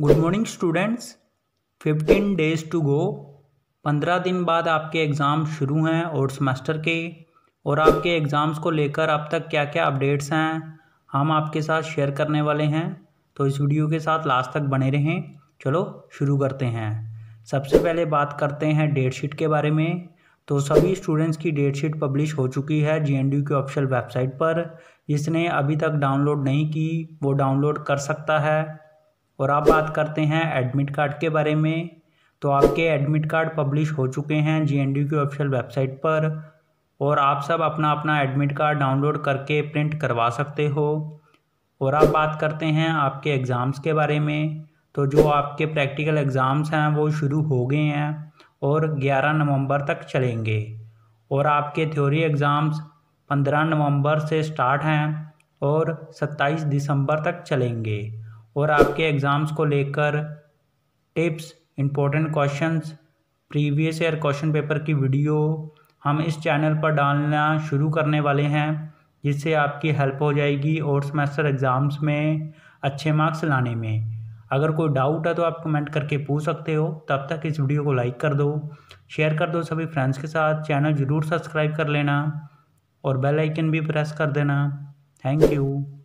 good morning students fifteen days to go पंद्रह दिन बाद आपके एग्ज़ाम शुरू हैं और सेमेस्टर के और आपके एग्ज़ाम्स को लेकर अब तक क्या क्या अपडेट्स हैं हम आपके साथ शेयर करने वाले हैं तो इस वीडियो के साथ लास्ट तक बने रहें चलो शुरू करते हैं सबसे पहले बात करते हैं डेट शीट के बारे में तो सभी स्टूडेंट्स की डेट शीट पब्लिश हो चुकी है जी की ऑफिशियल वेबसाइट पर जिसने अभी तक डाउनलोड नहीं की वो डाउनलोड कर सकता है और आप बात करते हैं एडमिट कार्ड के बारे में तो आपके एडमिट कार्ड पब्लिश हो चुके हैं जी एंड की ऑफिशियल वेबसाइट पर और आप सब अपना अपना एडमिट कार्ड डाउनलोड करके प्रिंट करवा सकते हो और आप बात करते हैं आपके एग्ज़ाम्स के बारे में तो जो आपके प्रैक्टिकल एग्ज़ाम्स हैं वो शुरू हो गए हैं और 11 नवंबर तक चलेंगे और आपके थ्योरी एग्ज़ाम्स 15 नवंबर से स्टार्ट हैं और 27 दिसंबर तक चलेंगे और आपके एग्ज़ाम्स को लेकर tips important questions previous year question paper की वीडियो हम इस चैनल पर डालना शुरू करने वाले हैं जिससे आपकी हेल्प हो जाएगी और सेमेस्टर एग्ज़ाम्स में अच्छे मार्क्स लाने में अगर कोई डाउट है तो आप कमेंट करके पूछ सकते हो तब तक इस वीडियो को लाइक कर दो शेयर कर दो सभी फ्रेंड्स के साथ चैनल ज़रूर सब्सक्राइब कर लेना और बेल आइकन भी प्रेस कर देना थैंक यू